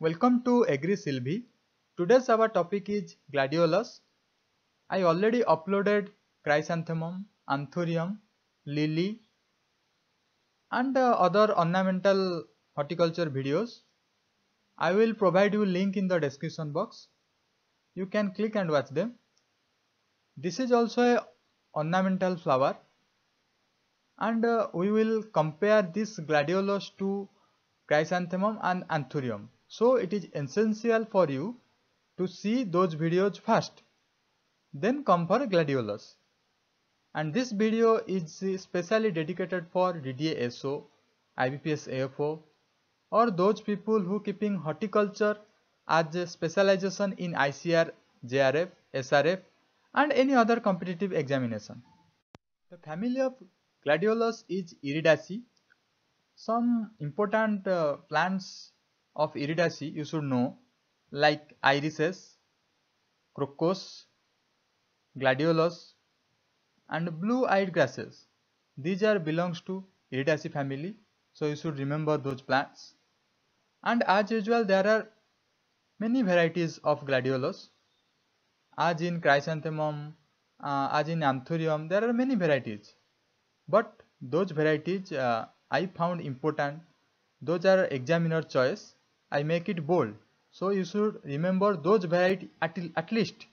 Welcome to Agri Silvi. Today's our topic is gladiolus. I already uploaded chrysanthemum, anthurium, lily and uh, other ornamental horticulture videos. I will provide you link in the description box. You can click and watch them. This is also a ornamental flower and uh, we will compare this gladiolus to chrysanthemum and anthurium. So it is essential for you to see those videos first. Then come for gladiolus. And this video is specially dedicated for DDA SO, IBPS AFO or those people who keeping horticulture as a specialization in ICR, JRF, SRF and any other competitive examination. The family of gladiolus is Iridaceae. Some important uh, plants of Iridaceae you should know like irises, crocus, gladiolus and blue-eyed grasses. These are belongs to Iridaceae family so you should remember those plants. And as usual there are many varieties of gladiolus as in chrysanthemum, uh, as in anthurium there are many varieties but those varieties uh, I found important those are examiner choice I make it bold so you should remember those variety at, at least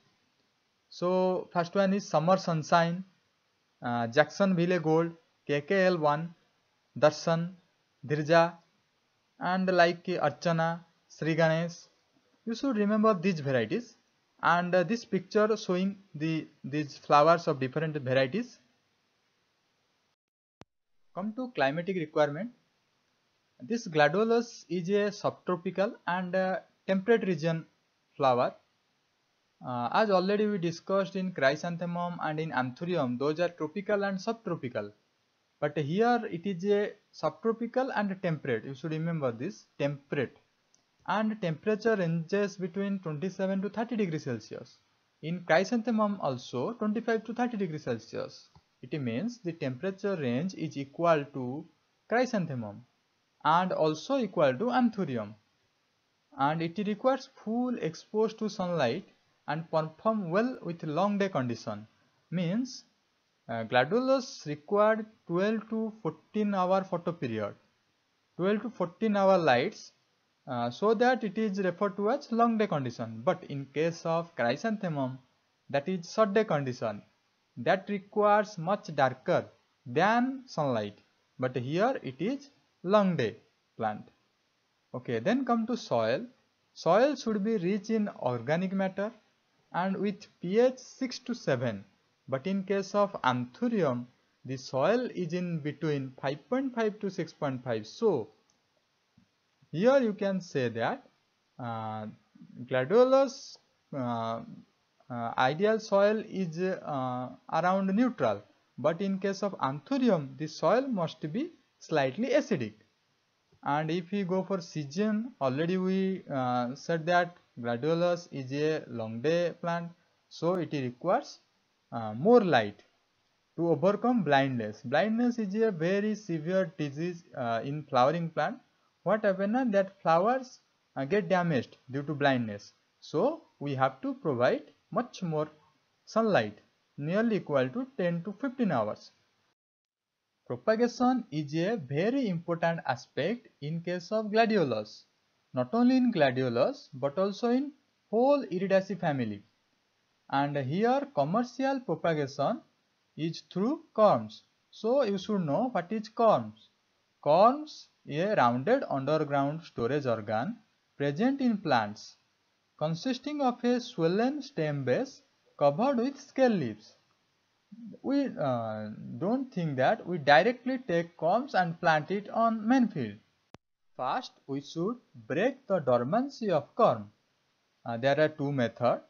so first one is summer sunshine uh, jacksonville gold kkl1 darshan dirja and like archana sri ganesh you should remember these varieties and uh, this picture showing the these flowers of different varieties come to climatic requirement this gladiolus is a subtropical and temperate region flower. Uh, as already we discussed in chrysanthemum and in anthurium, those are tropical and subtropical. But here it is a subtropical and temperate. You should remember this temperate. And temperature ranges between 27 to 30 degrees Celsius. In chrysanthemum also 25 to 30 degrees Celsius. It means the temperature range is equal to chrysanthemum and also equal to anthurium and it requires full exposure to sunlight and perform well with long day condition means uh, gladulus required 12 to 14 hour photo period 12 to 14 hour lights uh, so that it is referred to as long day condition but in case of chrysanthemum that is short day condition that requires much darker than sunlight but here it is Long day plant. Okay, then come to soil. Soil should be rich in organic matter and with pH 6 to 7. But in case of anthurium, the soil is in between 5.5 to 6.5. So, here you can say that uh, gladiolus uh, uh, ideal soil is uh, around neutral. But in case of anthurium, the soil must be slightly acidic and if we go for season already we uh, said that gradulus is a long day plant so it requires uh, more light to overcome blindness blindness is a very severe disease uh, in flowering plant what happens that flowers uh, get damaged due to blindness so we have to provide much more sunlight nearly equal to 10 to 15 hours Propagation is a very important aspect in case of gladiolus. Not only in gladiolus but also in whole iridaceae family. And here commercial propagation is through corms. So you should know what is corms. Corms a rounded underground storage organ present in plants consisting of a swollen stem base covered with scale leaves we uh, don't think that we directly take combs and plant it on main field. First, we should break the dormancy of corn. Uh, there are two methods.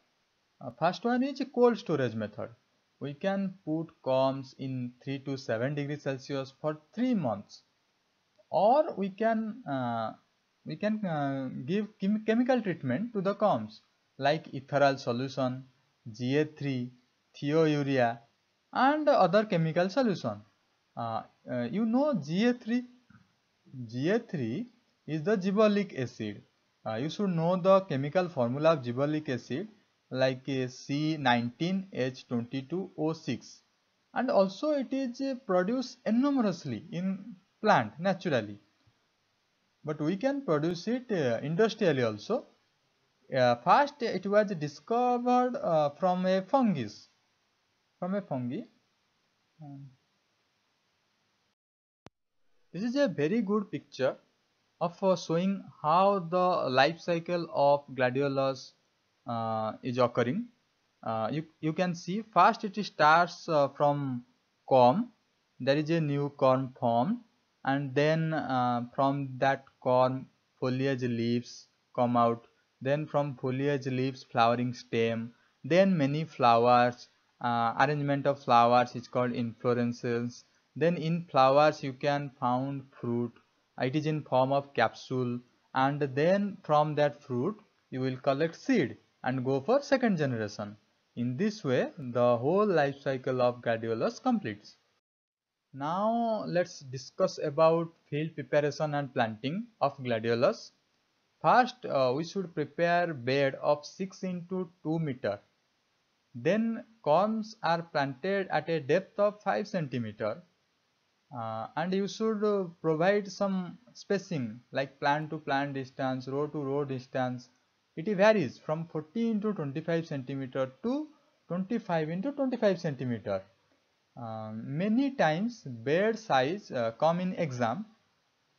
Uh, first one is cold storage method. We can put combs in 3 to 7 degrees Celsius for 3 months or we can uh, we can uh, give chem chemical treatment to the combs like ethereal solution, GA3, thiourea and other chemical solution. Uh, uh, you know GA3, GA3 is the gibberellic acid. Uh, you should know the chemical formula of gibberellic acid like uh, C19H22O6 and also it is uh, produced enormously in plant naturally but we can produce it uh, industrially also. first it was discovered from a fungus from a fungi. Um, this is a very good picture of uh, showing how the life cycle of gladiolus uh, is occurring. Uh, you, you can see first it starts uh, from corm, there is a new corm formed and then uh, from that corm foliage leaves come out, then from foliage leaves flowering stem, then many flowers, uh, arrangement of flowers is called inflorescence then in flowers you can found fruit it is in form of capsule and then from that fruit you will collect seed and go for second generation in this way the whole life cycle of gladiolus completes now let's discuss about field preparation and planting of gladiolus first uh, we should prepare bed of 6 into 2 meter then corms are planted at a depth of 5 centimeter uh, and you should uh, provide some spacing like plant to plant distance, row to row distance. It varies from 40 into 25 centimeter to 25 into 25 centimeter. Uh, many times bed size uh, come in exam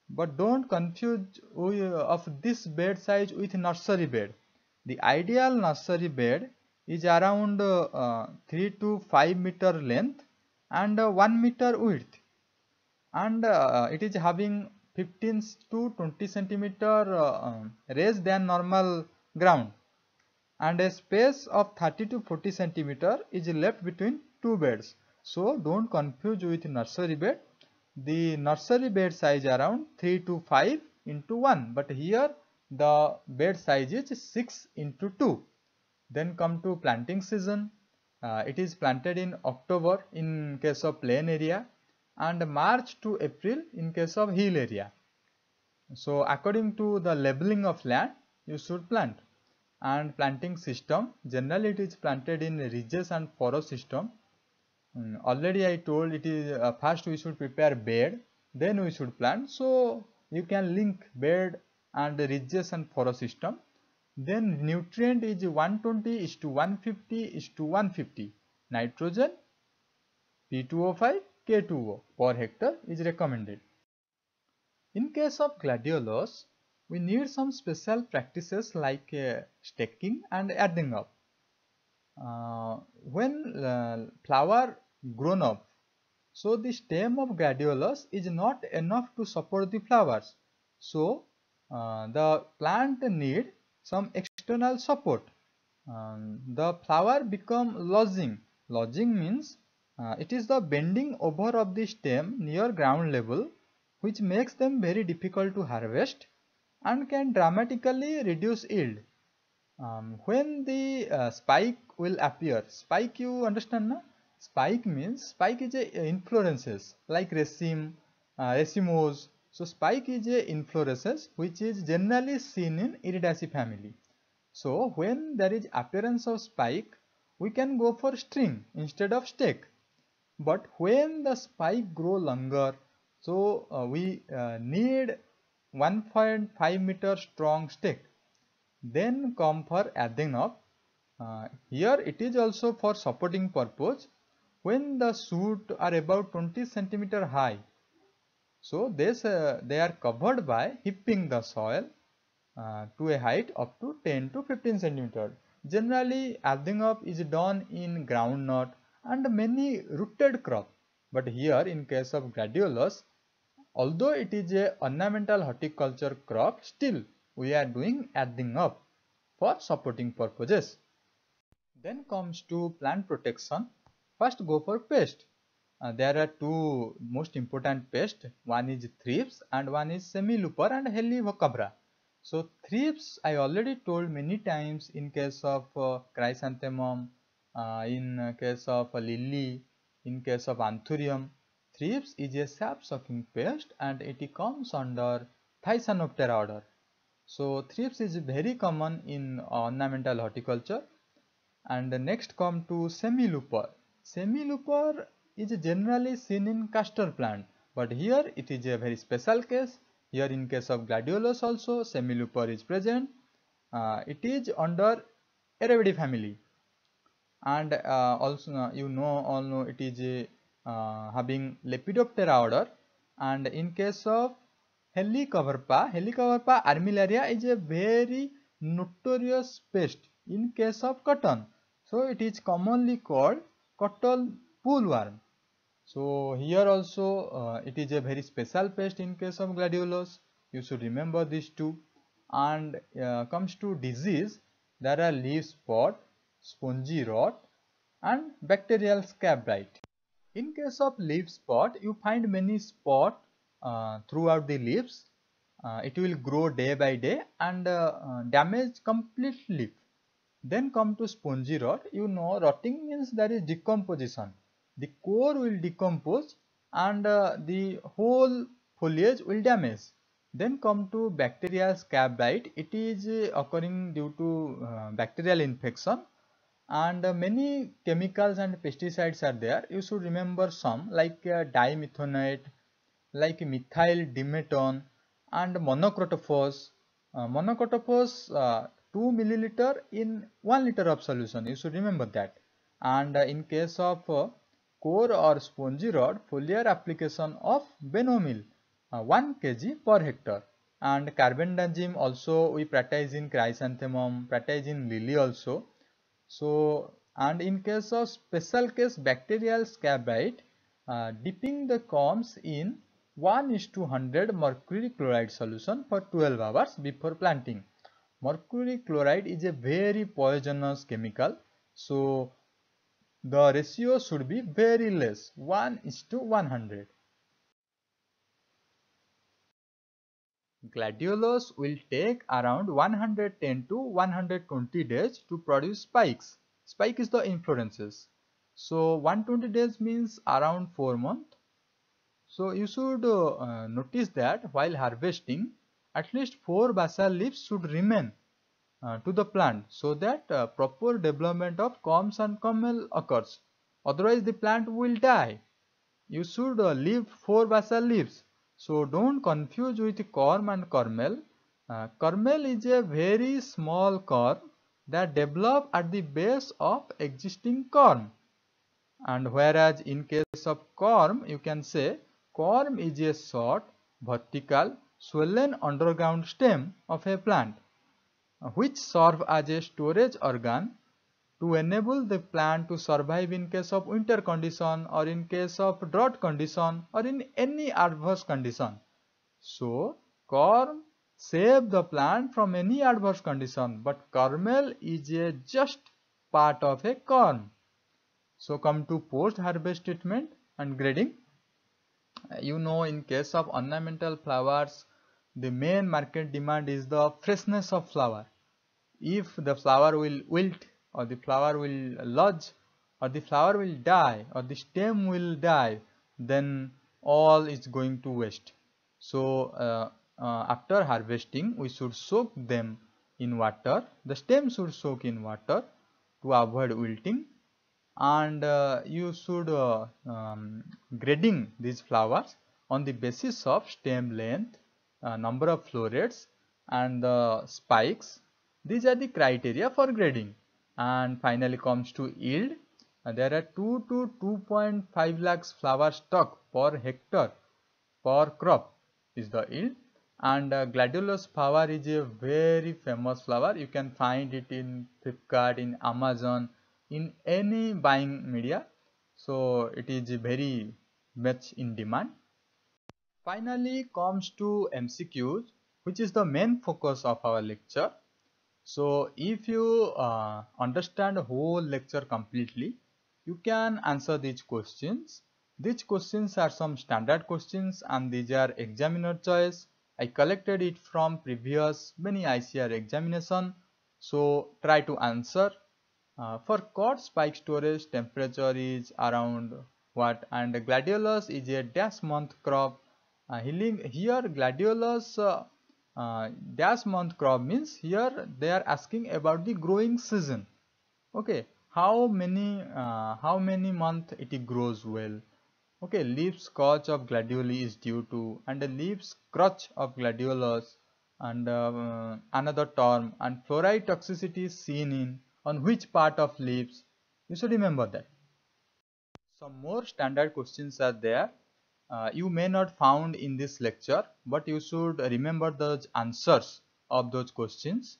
but don't confuse uh, of this bed size with nursery bed. The ideal nursery bed is around uh, 3 to 5 meter length and uh, 1 meter width and uh, it is having 15 to 20 centimeter um, raised than normal ground and a space of 30 to 40 centimeter is left between two beds so don't confuse with nursery bed the nursery bed size around 3 to 5 into 1 but here the bed size is 6 into 2 then come to planting season. Uh, it is planted in October in case of plain area and March to April in case of hill area. So according to the labeling of land, you should plant. And planting system, generally it is planted in ridges and furrow system. Um, already I told it is uh, first we should prepare bed, then we should plant. So you can link bed and ridges and furrow system then nutrient is 120 is to 150 is to 150. Nitrogen P2O5 K2O per hectare is recommended. In case of gladiolus, we need some special practices like uh, staking and adding up. Uh, when uh, flower grown up, so the stem of gladiolus is not enough to support the flowers. So uh, the plant need some external support. Um, the flower become lodging. Lodging means uh, it is the bending over of the stem near ground level which makes them very difficult to harvest and can dramatically reduce yield. Um, when the uh, spike will appear, spike you understand na? Spike means spike is a uh, inflorescence like raceme, uh, so spike is a inflorescence which is generally seen in Iridaceae family. So when there is appearance of spike, we can go for string instead of stake. But when the spike grow longer, so uh, we uh, need 1.5 meter strong stake. Then come for adding up. Uh, here it is also for supporting purpose. When the shoot are about 20 centimeter high, so this, uh, they are covered by heaping the soil uh, to a height up to 10 to 15 centimeter. Generally adding up is done in groundnut and many rooted crop. But here in case of gradulus, although it is a ornamental horticulture crop, still we are doing adding up for supporting purposes. Then comes to plant protection. First go for pest. Uh, there are two most important pests one is thrips and one is semi-looper and helivocabra so thrips i already told many times in case of uh, chrysanthemum uh, in case of lily in case of anthurium thrips is a sap sucking pest and it comes under thysanoptera order so thrips is very common in ornamental horticulture and next come to Semi-looper is generally seen in castor plant but here it is a very special case. Here in case of gladiolus also semiluper is present. Uh, it is under Arabidae family and uh, also uh, you know all know it is uh, having Lepidoptera order and in case of Helicoverpa, Helicoverpa armillaria is a very notorious pest in case of cotton. So it is commonly called cotton pool worm. So here also uh, it is a very special pest in case of gladiolus. You should remember these two. And uh, comes to disease, there are leaf spot, spongy rot and bacterial scab bite. In case of leaf spot, you find many spot uh, throughout the leaves. Uh, it will grow day by day and uh, uh, damage complete leaf. Then come to spongy rot. You know rotting means there is decomposition the core will decompose and uh, the whole foliage will damage. Then come to bacterial scab bite. It is uh, occurring due to uh, bacterial infection and uh, many chemicals and pesticides are there. You should remember some like uh, dimethonate, like methyl dimeton, and monocrotophos. Uh, monocotophos 2 milliliter in 1 liter of solution. You should remember that. And in case of core or spongy rod foliar application of Benomil uh, 1 kg per hectare and carbendazim also we practice in chrysanthemum, practice in lily also. So and in case of special case bacterial scab bite, uh, dipping the combs in 1 is to 100 mercury chloride solution for 12 hours before planting. Mercury chloride is a very poisonous chemical. So the ratio should be very less 1 is to 100. Gladiolus will take around 110 to 120 days to produce spikes. Spike is the inflorescences. So 120 days means around 4 months. So you should uh, notice that while harvesting, at least 4 basal leaves should remain uh, to the plant so that uh, proper development of combs and comel occurs otherwise the plant will die you should uh, leave four basal leaves so don't confuse with corm and cormel uh, cormel is a very small corm that develop at the base of existing corm and whereas in case of corm you can say corm is a short vertical swollen underground stem of a plant which serve as a storage organ to enable the plant to survive in case of winter condition or in case of drought condition or in any adverse condition. So, corn save the plant from any adverse condition but kernel is a just part of a corn. So come to post harvest treatment and grading. You know in case of ornamental flowers the main market demand is the freshness of flower if the flower will wilt or the flower will lodge or the flower will die or the stem will die then all is going to waste so uh, uh, after harvesting we should soak them in water the stem should soak in water to avoid wilting and uh, you should uh, um, grading these flowers on the basis of stem length uh, number of flow rates and the spikes these are the criteria for grading and finally comes to yield and uh, there are 2 to 2.5 lakhs flower stock per hectare per crop is the yield and uh, gladiolus flower is a very famous flower you can find it in flipkart in amazon in any buying media so it is very much in demand Finally comes to MCQs which is the main focus of our lecture. So if you uh, understand whole lecture completely, you can answer these questions. These questions are some standard questions and these are examiner choice. I collected it from previous many ICR examination. So try to answer. Uh, for cord spike storage temperature is around what and gladiolus is a dash month crop uh, healing here gladiolus uh, uh dash month crop means here they are asking about the growing season okay how many uh, how many month it grows well okay leaves crotch of gladioli is due to and the leaves crotch of gladiolus and uh, another term and fluoride toxicity is seen in on which part of leaves you should remember that some more standard questions are there uh, you may not found in this lecture but you should remember the answers of those questions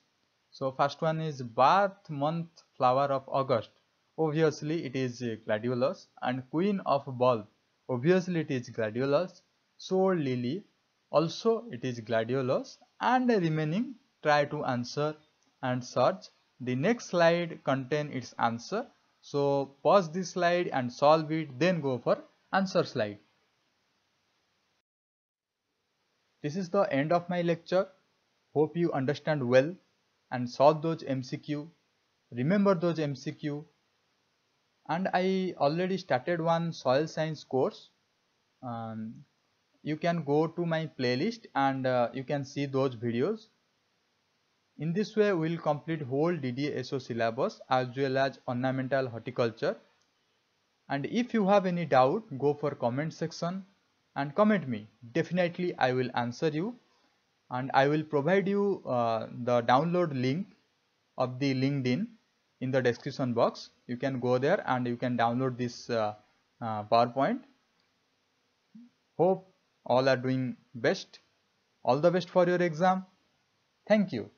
so first one is birth month flower of august obviously it is gladiolus and queen of bulb obviously it is gladiolus soul lily also it is gladiolus and remaining try to answer and search the next slide contain its answer so pause this slide and solve it then go for answer slide This is the end of my lecture. Hope you understand well and solve those MCQ. Remember those MCQ. And I already started one soil science course. Um, you can go to my playlist and uh, you can see those videos. In this way, we will complete whole DDSO syllabus as well as ornamental horticulture. And if you have any doubt, go for comment section and comment me definitely I will answer you and I will provide you uh, the download link of the LinkedIn in the description box you can go there and you can download this uh, uh, PowerPoint hope all are doing best all the best for your exam thank you